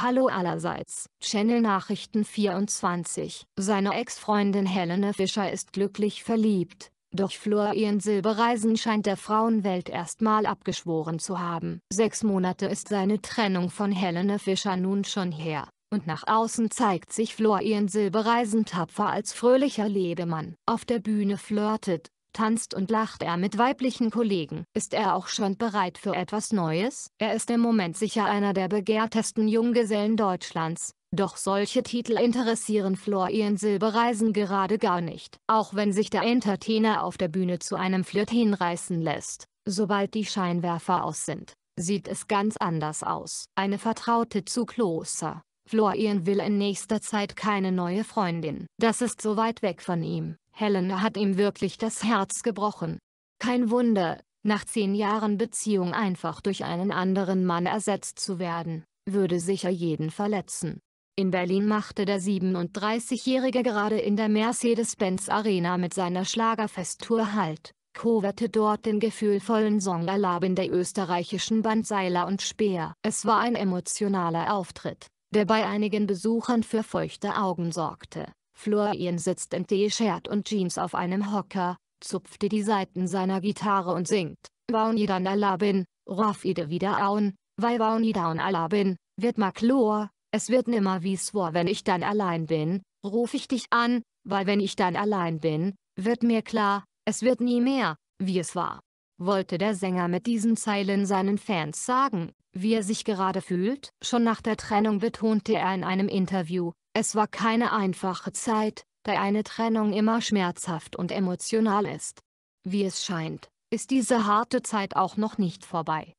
Hallo allerseits, Channel Nachrichten 24. Seine Ex-Freundin Helene Fischer ist glücklich verliebt, doch Florian Silbereisen scheint der Frauenwelt erstmal abgeschworen zu haben. Sechs Monate ist seine Trennung von Helene Fischer nun schon her, und nach außen zeigt sich Florian Silbereisen tapfer als fröhlicher Lebemann. Auf der Bühne flirtet, tanzt und lacht er mit weiblichen Kollegen. Ist er auch schon bereit für etwas Neues? Er ist im Moment sicher einer der begehrtesten Junggesellen Deutschlands. Doch solche Titel interessieren Florian Silbereisen gerade gar nicht. Auch wenn sich der Entertainer auf der Bühne zu einem Flirt hinreißen lässt, sobald die Scheinwerfer aus sind, sieht es ganz anders aus. Eine Vertraute zu Kloster. Florian will in nächster Zeit keine neue Freundin. Das ist so weit weg von ihm. Helena hat ihm wirklich das Herz gebrochen. Kein Wunder, nach zehn Jahren Beziehung einfach durch einen anderen Mann ersetzt zu werden, würde sicher jeden verletzen. In Berlin machte der 37-Jährige gerade in der Mercedes-Benz Arena mit seiner Schlagerfesttour Halt, coverte dort den gefühlvollen Song Erlaben der österreichischen Band Seiler und Speer. Es war ein emotionaler Auftritt, der bei einigen Besuchern für feuchte Augen sorgte. Florian sitzt in T-Shirt und Jeans auf einem Hocker, zupfte die Saiten seiner Gitarre und singt, Waunidan Alabin, Rafide wieder aun, weil Waunidan Alabin, wird Maklor, es wird nimmer wie's war wenn ich dann allein bin, ruf ich dich an, weil wenn ich dann allein bin, wird mir klar, es wird nie mehr, wie es war. Wollte der Sänger mit diesen Zeilen seinen Fans sagen, wie er sich gerade fühlt? Schon nach der Trennung betonte er in einem Interview, es war keine einfache Zeit, da eine Trennung immer schmerzhaft und emotional ist. Wie es scheint, ist diese harte Zeit auch noch nicht vorbei.